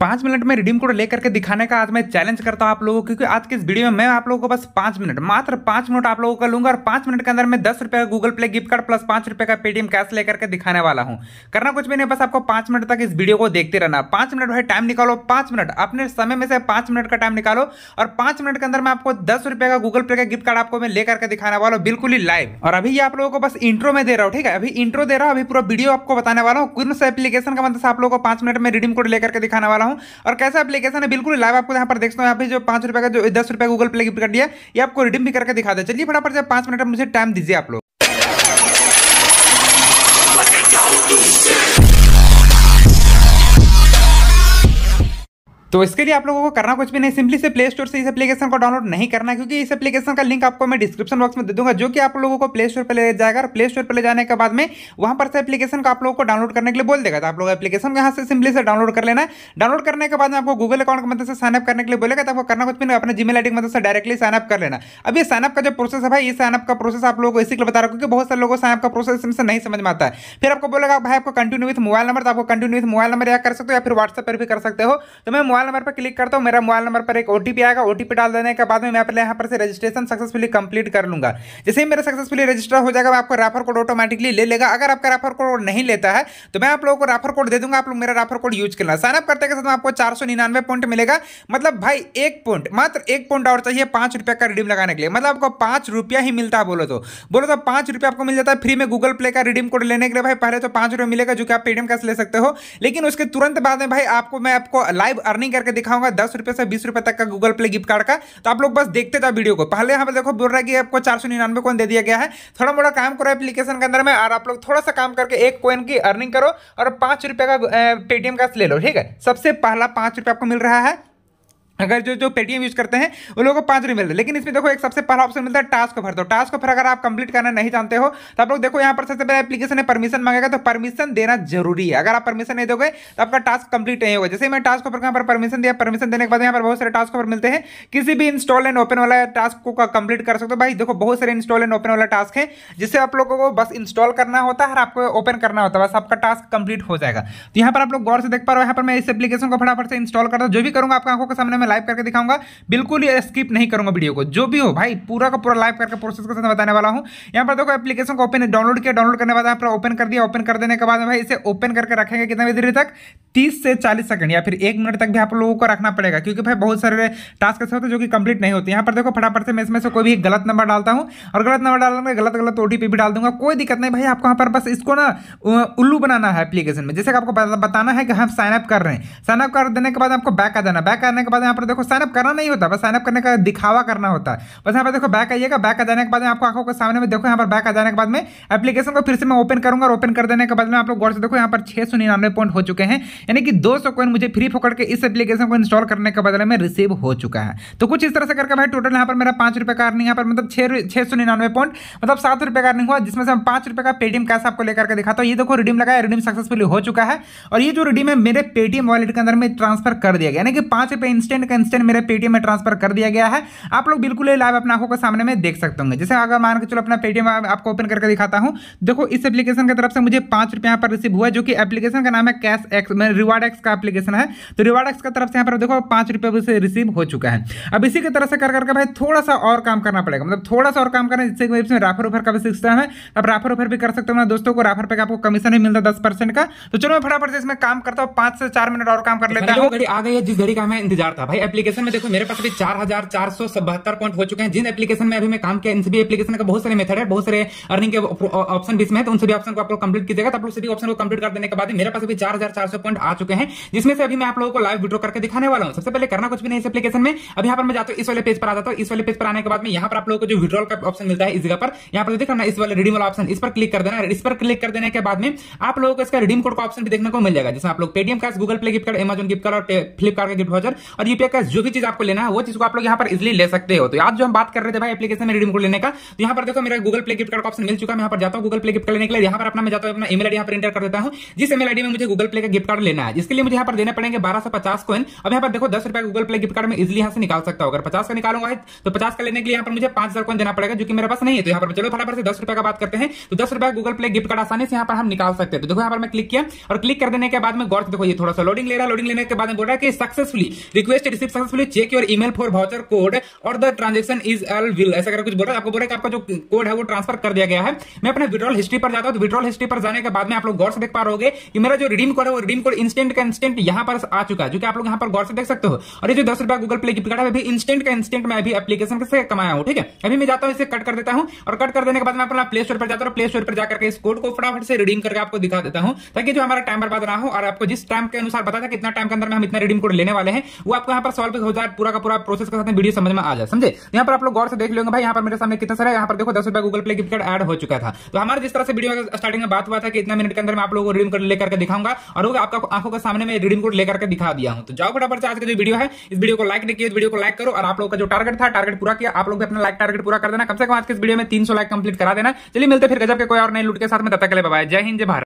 पांच मिनट में redeem code लेकर के दिखाने का आज मैं चैलेंज करता हूं आप लोगों को क्योंकि आज के इस वीडियो में मैं आप लोगों को बस पांच मिनट मात्र पांच मिनट आप लोगों का लूंगा और पांच मिनट के अंदर मैं दस रुपए का Google play gift card plus पांच रुपए का पेटीएम कैश लेकर के दिखाने वाला हूं करना कुछ भी नहीं बस आपको पांच मिनट तक इस वीडियो को देखते रहना पांच मिनट भाई टाइम निकालो पांच मिनट अपने समय में से पांच मिनट का टाइम निकालो और पांच मिनट के अंदर मैं आपको दस रुपए का गूगल पे का गिफ्ट कार्ड आपको मैं लेकर के दिखाने वाला हूँ बिल्कुल ही लाइव और अभी आप लोगों को बस इंट्रो में दे रहा हूँ ठीक है अभी इंट्रो दे रहा हूँ अभी पूरा वीडियो आपको बताने वाला हूँ कौन एप्लीकेशन का मतलब आप लोगों को पांच मिनट में रिडीम कोड लेकर के दिखाने वाला हूँ हूँ और कैसा एप्लीकेशन है बिल्कुल लाइव आपको यहाँ पर देखता हूँ यहाँ पे जो पाँच रुपये का जो दस रुपये गूगल प्ले गिफ्ट कर दिया ये आपको रिडीम भी करके दिखा दे चलिए फटाफट से पाँच मिनट मुझे टाइम दीजिए आप लोग तो इसके लिए आप लोगों को करना कुछ भी नहीं सिंपली से प्ले स्टोर से इस एप्लीकेशन को डाउनलोड नहीं करना क्योंकि इस एप्लीकेशन का लिंक आपको मैं डिस्क्रिप्शन बॉक्स में दे दूंगा जो कि आप लोगों को प्ले स्टोर पर ले जाएगा और प्ले स्टोर पर ले जाने के बाद में वहां पर से एप्लीकेशन को आप लोगों को डाउनलोड करने के लिए बोल देगा तो आप लोग एप्लीकेशन यहाँ से सिंपली से डाउनलोड कर लेना डाउनलोड करने के बाद में आपको गूगल अकाउंट की मदद से साइनअप करने के लिए बोलेगा तो आपको करना कुछ भी नहीं अपने जीमेल आई की मदद से डायरेक्टली साइनअप कर लेना अब साइनअप का जो प्रोसेस है भाई ये साइनअप का प्रोसेस आप लोगों को इसी के लिए बता रहा हूँ क्योंकि बहुत सारे लोगों साइनअप का प्रोसेस इनसे नहीं समझ में आता है फिर आपको बोलेगा भाई आपको कंटिन्यू विथ मोबाइल नंबर तो आपको कंटिन्यू विथ मोबाइल नंबर या कर सकते हो या फिर व्हाट्सएप पर भी कर सकते हो तो मैं मोबाइल नंबर पर क्लिक करता हूँ मेरा मोबाइल नंबर पर एक ओटीपी आएगा ओटीपी डाल देने के बाद में मैं अपने यहाँ पर से रजिस्ट्रेशन सक्सेसफुली कंप्लीट कर लूँगा जैसे ही मेरा सक्सेसफुली रजिस्टर हो जाएगा मैं आपको रेफर कोड ऑटोमेटिकली ले लेगा अगर आपका रेफर कोड नहीं लेता है तो मैं आप लोगों को रेफर कोड दे दूंगा आप लोग मेरा रेफर कोड यूज करना साइनअप करते के साथ आपको चार सौ निन्यानवे पॉइंट मिलेगा मतलब भाई एक पॉइंट मात्र एक पॉइंट और चाहिए पांच रुपये का रिडीम लगाने के लिए मतलब आपको पांच रुपया ही मिलता है बोलो तो बोलो तो पांच रुपया आपको मिल जाता है फ्री में गूगल प्ले का रिडीम कोड लेने के लिए भाई पहले तो पांच रुपये मिलेगा जो कि आप पेटीएम कैसे ले सकते हो लेकिन उसके तुरंत बाद में भाई आपको मैं आपको लाइव अर्निंग नहीं करके दिखाऊंगा दस रुपये से बीस रुपये तक का गूगल प्ले गिफ्ट कार्ड का तो आप लोग बस देखते जाओ वीडियो को पहले यहाँ पर देखो बोल रहा है कि आपको चार सौ निन्यानवे कॉइन दे दिया गया है थोड़ा मोटा काम करो एप्लीकेशन के अंदर में और आप लोग थोड़ा सा काम करके एक कोइन की अर्निंग करो और पाँच रुपये का पेटीएम का ले लो ठीक है सबसे पहला पाँच रुपये आपको मिल रहा है अगर जो जो पेटीएम यूज करते हैं उन लोगों को पांच रुपये मिलते हैं लेकिन इसमें देखो एक सबसे पहला ऑप्शन मिलता है टास्क भर दो टास्क भर अगर आप कंप्लीट करना नहीं जानते हो तो आप लोग देखो यहाँ पर सबसे पहले एप्लीकेशन ने परमिशन मांगेगा तो परमिशन देना जरूरी है अगर आप परमिशन नहीं दोगे तो आपका टास्क कंप्लीट नहीं होगा जैसे मैं टास्क ऑफर यहाँ पर परमिशन दिया परमिशन देने के बाद यहाँ पर बहुत सारे टास्क पर मिलते हैं किसी भी इंस्टॉल एंड ओपन वाला टास्क को कंप्लीट कर सकते हो भाई देखो बहुत सारे इंस्टॉल एंड ओपन वाला टास्क है जिससे आप लोगों को बस इंस्टॉल करना होता है और आपको ओपन करना होता है बस आपका टास्क कंप्लीट हो जाएगा तो यहाँ पर आप लोग गौर से देख पा रहे हो यहाँ पर मैं इस एप्लीकेशन को फटाफट से इंस्टॉल करता हूँ जो भी करूँगा आपका आंखों के सामने लाइव करके दिखाऊंगा बिल्कुल ही स्किप नहीं करूंगा वीडियो को जो भी हो भाई पूरा का पूरा लाइव करके प्रोसेस के साथ बताने वाला हूँ यहाँ पर देखो एप्लीकेशन को ओपन डाउनलोड किया डाउनलोड करने बाद यहाँ पर ओपन कर दिया ओपन कर देने के बाद भाई इसे ओपन करके रखेंगे कितने देर तक तीस से चालीस सेकंड या फिर एक मिनट तक भी आप लोगों को रखना पड़ेगा क्योंकि भाई बहुत सारे टास्क ऐसे होते हैं जो कि कंप्लीट नहीं होते यहाँ पर देखो फटाफट से मैं इसमें से कोई भी गलत नंबर डालता हूँ और गलत नंबर डालने में गलत गलत ओटीपी भी डाल दूंगा कोई दिक्कत नहीं भाई आपको यहाँ पर बस इसको ना उल्लू बनाना है एप्लीकेशन में जैसे आपको बताना है कि हम साइनअप कर रहे हैं साइनअप कर देने के बाद आपको बैक आ जाना बैक आने के बाद यहाँ पर देखो साइनअप करना नहीं होता बस साइनअप करने का दिखावा करना होता है बस यहाँ पर देखो बैक आइएगा बैक आ जाने के बाद में आपको आंखों के सामने में देखो यहाँ पर बैक आ जाने के बाद में एप्लीकेशन को फिर से मैं ओपन करूंगा ओपन कर देने के बाद में आप लोग गौर से देखो यहाँ पर छह पॉइंट हो चुके हैं यानी कि दो सौ मुझे फ्री पकड़ के इस एप्लीकेशन को इंस्टॉल करने के बदले में रिसीव हो चुका है तो कुछ इस तरह से करके भाई टोटल यहाँ पर मेरा पांच रुपये का अर्निंग यहाँ पर मतलब छह सौ निन्यानवे पॉइंट मतलब सात रुपये का अर्निंग हुआ जिसमें से हम पाँच रुपये का पेटीएम कैसे आपको लेकर के दिखाता हूँ ये देखो रिडीम लगाया रिडीम सक्सेसफुल हो चुका है और ये जो रिडीम है मेरे पेटीएम वॉलेट के अंदर में ट्रांसफर कर दिया गया यानी कि पांच रुपये इंस्टेंट का इंस्टेंट मेरे पेटीएम में ट्रांसफर कर दिया गया है आप लोग बिल्कुल ये लाइव अपने आंखों के सामने में देख सकते होंगे जैसे अगर मान के चलो अपना पेटीएम आपको ओपन करके दिखाता हूँ देखो इस एप्लीकेशन की तरफ से मुझे पाँच रुपये यहाँ पर रिसीव हुआ जो कि एप्लीकेशन का नाम है कैश एक्स मैं रिवार्ड एक्स का एप्लीकेशन है तो रिवार्ड एक्स की तरफ से यहाँ पर देखो पाँच रुपये रिसीव हो चुका है अब इसी की तरह से कर करके भाई थोड़ा सा और काम करना पड़ेगा मतलब थोड़ा सा और काम करना जिससे इसमें राफर उफर का भी सिस्टम है अब राफर उफर भी कर सकते हो ना दोस्तों को राफर पे आपको कमीशन भी मिलता है दस का तो चलो मैं फटाफट से इसमें काम करता हूँ पाँच से चार मिनट और काम कर तो लेता हूँ आ गई है जिस घड़ी का हमें इंतजार था एप्लीकेशन में देखो मेरे पास अभी चार हजार चार सौ बहत्तर पॉइंट हो चुके हैं जिन एप्लीकेशन में अभी मैं काम किया इन सभी एप्लीकेशन का बहुत सारे मेथड है बहुत सारे अर्निंग के ऑप्शन भी इसमें है तो उन सभी ऑप्शन को आप लोग कंप्लीट कीजिएगा तो आप लोग सभी ऑप्शन को कंप्लीट कर देने के बाद मेरे पास अभी चार हजार चार सौ पॉइंट आ चुके हैं जिसमें से अभी मैं आप लोगों को लाइव वीडियो करके दिखाने वाला हूँ सबसे पहले करना कुछ भी नहीं इस एप्लीकेशन में अब यहाँ पर मैं जाता हूँ इस वाले पेज पर आ जाता हूँ इस वाले पेज पर आने के बाद में यहाँ पर आप लोगों को जो विड्रॉल का ऑप्शन मिलता है इस जगह पर यहाँ पर देखना इस वाले रिडीम वाला ऑप्शन इस पर क्लिक कर देना इस पर क्लिक कर देने के बाद में आप लोगों को इसका रिडीम कोड का ऑप्शन भी देखने को मिल जाएगा जिसमें आप लोग पेटीएम का Google play gift card Amazon gift card और फ्लिपकार्ड का गिफ्ट वाचर और ये जीपे का जो भी चीज आपको लेना है वो चीज को आप लोग यहाँ पर इजिली ले सकते हो तो आज जो हम बात कर रहे थे भाई एप्लीकेशन में रिडीम कोड लेने का तो यहाँ पर देखो मेरा Google play gift card option मिल चुका है यहाँ पर जाता हूँ गूगल प्ले गिफ्ट कार्ड लेने के लिए यहाँ पर अपना मैं जाता हूँ अपना ईमेल आई यहाँ पर इंटर कर देता हूँ जिस ईमेल आई में मुझे गूगल प्ले का गिफ्ट कार्ड लेना है जिसके लिए मुझे यहाँ पर देने पड़ेंगे बारह सौ पचास कोइन अब यहाँ पर देखो दस रुपया गूगल प्ले गिफ्ट कार्ड में इजिली यहाँ से निकाल सकता हूँ अगर पचास का निकालूंगा तो पचास का लेने के लिए यहाँ पर मुझे पांच हजार देना पड़ेगा जो कि मेरे पास नहीं है तो यहाँ पर चलो फटाफट से दस रुपये का बात करते हैं तो दस रुपये गूगल प्ले गिफ्ट कार्ड आसानी से यहाँ पर हम निकाल सकते हैं तो देखो यहाँ पर मैं क्लिक किया और क्लिक कर देने के बाद में गौर देखो ये थोड़ा सा लोडिंग ले रहा है लोडिंग लेने के बाद में बोल रहा है कि सक्सेसफुली रिक्वेस्ट के receipt successfully check your email for voucher code और द ट्रांजेक्शन इज एल विल ऐसा अगर कुछ बोल रहा है आपको बोल रहा है आपका जो कोड है वो ट्रांसफर कर दिया गया है मैं अपने विड्रॉल हिस्ट्री पर जाता हूं तो विड्रॉल हिस्ट्री पर जाने के बाद में आप लोग गौर से देख पा रहोगे कि मेरा जो रिडीम कोड है वो रिडीम कोड इंस्टेंट का इंस्टेंट यहां पर आ चुका है जो कि आप लोग यहां पर गौर से देख सकते हो और ये जो दस रुपया गूगल प्ले की है अभी इंस्टेंट का इंस्टेंट मैं अभी एप्लीकेशन से कमाया हूं ठीक है अभी मैं जाता हूं इसे कट कर देता हूं और कट कर देने के बाद मैं अपना प्ले स्टोर पर जाता हूं प्ले स्टोर पर जाकर के इस कोड को फटाफट से रिडीम करके आपको दिखा देता हूं ताकि जो हमारा टाइम बर्बाद ना हो और आपको जिस टाइम के अनुसार पता था कितना टाइम के अंदर में हम इतना रिडीम कोड लेने वाले हैं वो आपको यहाँ पर सॉल्व हो जाए पूरा का पूरा प्रोसेस के साथ वीडियो समझ में आ जाए समझे यहाँ पर आप लोग गौर से देख लेंगे भाई यहाँ पर मेरे सामने कितना सारा यहाँ पर देखो दस रुपया गूगल प्ले गिफ्ट एड हो चुका था तो हमारे जिस तरह से वीडियो स्टार्टिंग में बात हुआ था कि इतना मिनट के अंदर मैं आप लोगों को रिडीम कोड लेकर दिखाऊंगा और वो आपका आंखों के सामने में रिडीम कोड लेकर दिखा दिया हूं तो जाओ फटाफट आज का जो वीडियो है इस वीडियो को लाइक नहीं किया वीडियो को लाइक करो और आप लोग का जो टारगेट था टारगेट पूरा किया आप लोग भी अपना लाइक टारगेट पूरा कर देना कम से कम आज के इस वीडियो में तीन लाइक कंप्लीट करा देना चलिए मिलते फिर गजब के कोई और नए लूट के साथ में तब तक के लिए जय हिंद जय भारत